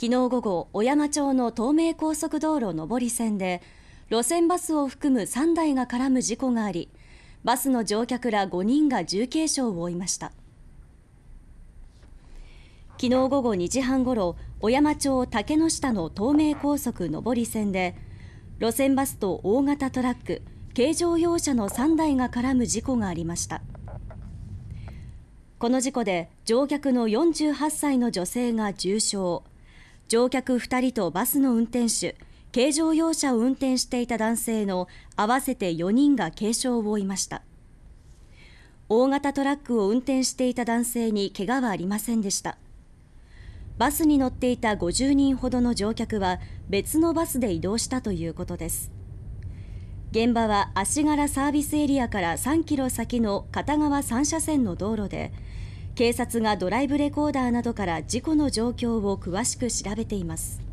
昨日午後、小山町の東名高速道路上り線で路線バスを含む3台が絡む事故がありバスの乗客ら5人が重軽傷を負いました昨日午後2時半ごろ小山町竹野下の東名高速上り線で路線バスと大型トラック軽乗用車の3台が絡む事故がありましたこの事故で乗客の48歳の女性が重傷乗客2人とバスの運転手軽乗用車を運転していた男性の合わせて4人が軽傷を負いました大型トラックを運転していた男性に怪我はありませんでしたバスに乗っていた50人ほどの乗客は別のバスで移動したということです現場は足柄サービスエリアから3キロ先の片側3車線の道路で警察がドライブレコーダーなどから事故の状況を詳しく調べています。